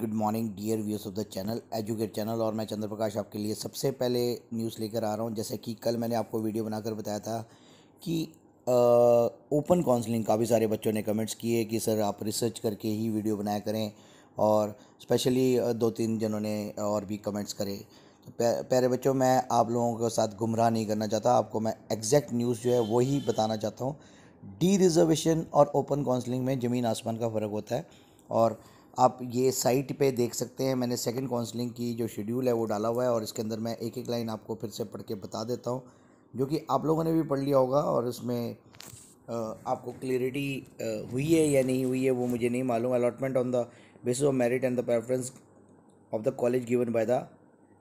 good morning dear viewers of the channel educate channel और मैं चंद्र प्रकाश आपके लिए सबसे पहले न्यूज़ लेकर आ रहा हूँ जैसे कि कल मैंने आपको वीडियो बनाकर बताया था कि ओपन काउंसलिंग काफ़ी सारे बच्चों ने कमेंट्स किए कि सर आप रिसर्च करके ही वीडियो बनाया करें और स्पेशली दो तीन जनों ने और भी कमेंट्स करे तो प्यारे बच्चों मैं आप लोगों के साथ गुमराह नहीं करना चाहता आपको मैं एग्जैक्ट न्यूज़ जो है वही बताना चाहता हूँ डी रिजर्वेशन और ओपन काउंसलिंग में ज़मीन आसमान का फ़र्क होता है और आप ये साइट पे देख सकते हैं मैंने सेकंड काउंसलिंग की जो शेड्यूल है वो डाला हुआ है और इसके अंदर मैं एक एक लाइन आपको फिर से पढ़ के बता देता हूँ जो कि आप लोगों ने भी पढ़ लिया होगा और इसमें आपको क्लियरिटी हुई है या नहीं हुई है वो मुझे नहीं मालूम allotment on the basis of merit and the preference of the college given by the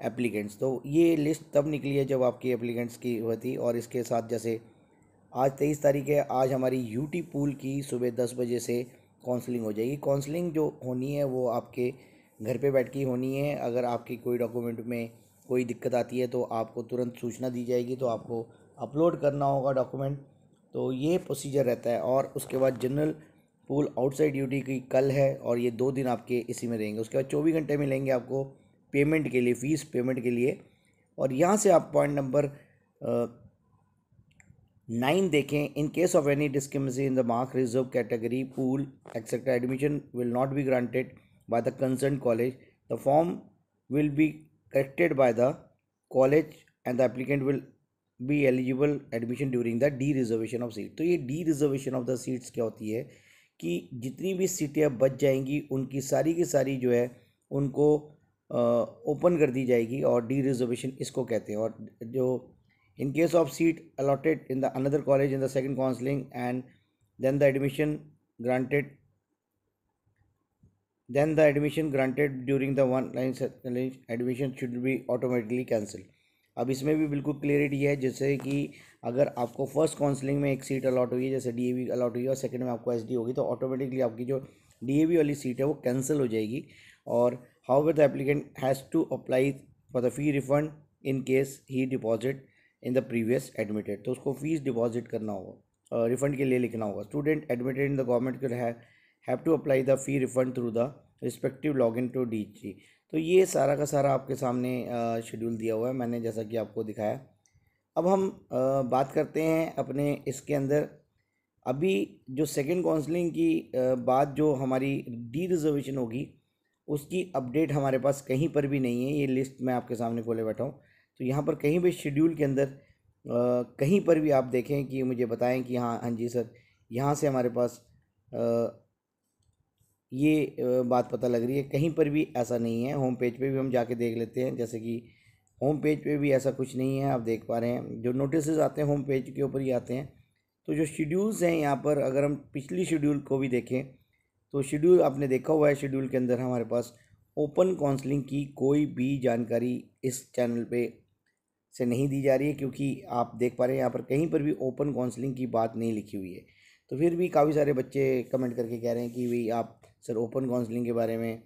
applicants तो ये लिस्ट तब निकली है जब आपकी एप्लीकेंट्स की हुई थी और इसके साथ जैसे आज तेईस तारीख है आज हमारी यूटी पूल की सुबह दस बजे से काउंसलिंग हो जाएगी काउंसलिंग जो होनी है वो आपके घर पे बैठ के होनी है अगर आपकी कोई डॉक्यूमेंट में कोई दिक्कत आती है तो आपको तुरंत सूचना दी जाएगी तो आपको अपलोड करना होगा डॉक्यूमेंट तो ये प्रोसीजर रहता है और उसके बाद जनरल पूल आउटसाइड ड्यूटी की कल है और ये दो दिन आपके इसी में रहेंगे उसके बाद चौबीस घंटे में लेंगे आपको पेमेंट के लिए फ़ीस पेमेंट के लिए और यहाँ से आप पॉइंट नंबर नाइन देखें in case of any discrimination in the mark reserve category pool etcetera admission will not be granted by the concern college the form will be corrected by the college and the applicant will be eligible admission during the de reservation of seat तो ये de reservation of the seats क्या होती है कि जितनी भी सीटें बच जाएंगी उनकी सारी की सारी जो है उनको ओपन कर दी जाएगी और डी रिजर्वेशन इसको कहते हैं और जो in case of seat allotted in the another college in the second counseling and then the admission granted then the admission granted during the one line challenge admission should be automatically cancelled अब इसमें भी बिल्कुल clarity है जैसे कि अगर आपको first counselling में एक सीट अलॉट हुई है जैसे डीएवी अलॉट हुई है और सेकंड में आपको एसडी होगी तो ऑटोमेटिकली आपकी जो डीएवी वाली सीट है वो कैंसिल हो जाएगी और how the applicant has to apply for the fee refund in case he deposit in the previous admitted तो उसको फीस डिपॉजिट करना होगा रिफंड के लिए लिखना होगा student admitted in the government के have to apply the fee refund through the respective log in to D G तो ये सारा का सारा आपके सामने शेड्यूल दिया हुआ है मैंने जैसा कि आपको दिखाया अब हम बात करते हैं अपने इसके अंदर अभी जो सेकंड काउंसलिंग की बात जो हमारी डी रिजर्वेशन होगी उसकी अपडेट हमारे पास कहीं पर भी नहीं है ये लिस्ट मैं आपके सामने खोले बैठा हूँ तो यहाँ पर कहीं भी शेड्यूल के अंदर कहीं पर भी आप देखें कि मुझे बताएं कि हाँ हाँ जी सर यहाँ से हमारे पास ये बात पता लग रही है कहीं पर भी ऐसा नहीं है होम पेज पे भी हम जाके देख लेते हैं जैसे कि होम पेज पे भी ऐसा कुछ नहीं है आप देख पा रहे हैं जो नोटिस आते हैं होम पेज के ऊपर ही आते हैं तो जो शेड्यूल्स हैं यहाँ पर अगर हम पिछली शेड्यूल को भी देखें तो शेड्यूल आपने देखा हुआ है शेड्यूल के अंदर हमारे पास ओपन काउंसलिंग की कोई भी जानकारी इस चैनल पे से नहीं दी जा रही है क्योंकि आप देख पा रहे हैं यहाँ पर कहीं पर भी ओपन काउंसलिंग की बात नहीं लिखी हुई है तो फिर भी काफ़ी सारे बच्चे कमेंट करके कह रहे हैं कि भाई आप सर ओपन काउंसलिंग के बारे में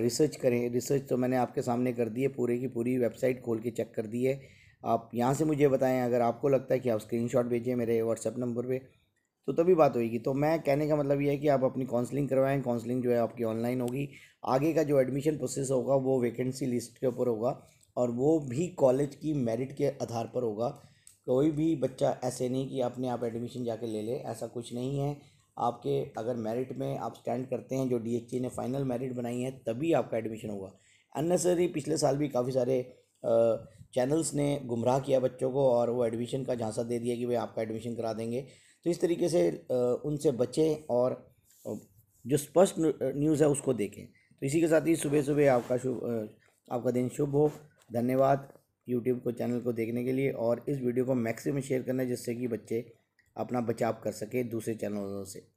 रिसर्च करें रिसर्च तो मैंने आपके सामने कर दी है पूरे की पूरी वेबसाइट खोल के चेक कर दी है आप यहाँ से मुझे बताएं अगर आपको लगता है कि आप स्क्रीनशॉट भेजें मेरे व्हाट्सअप नंबर पे तो तभी बात होगी तो मैं कहने का मतलब ये है कि आप अपनी काउंसलिंग करवाएं काउंसलिंग जो है आपकी ऑनलाइन होगी आगे का जो एडमिशन प्रोसेस होगा वो वैकेंसी लिस्ट के ऊपर होगा और वो भी कॉलेज की मेरिट के आधार पर होगा कोई भी बच्चा ऐसे नहीं कि अपने आप एडमिशन जाके ले ले ऐसा कुछ नहीं है आपके अगर मेरिट में आप स्टैंड करते हैं जो डी e ने फाइनल मेरिट बनाई है तभी आपका एडमिशन होगा अननेसरी पिछले साल भी काफ़ी सारे चैनल्स ने गुमराह किया बच्चों को और वो एडमिशन का झांसा दे दिया कि भाई आपका एडमिशन करा देंगे तो इस तरीके से उनसे बचें और जो स्पष्ट न्यूज़ है उसको देखें तो इसी के साथ ही सुबह सुबह आपका शुभ आपका दिन शुभ हो धन्यवाद यूट्यूब को चैनल को देखने के लिए और इस वीडियो को मैक्सिमम शेयर करना जिससे कि बच्चे अपना बचाव कर सके दूसरे चैनलों से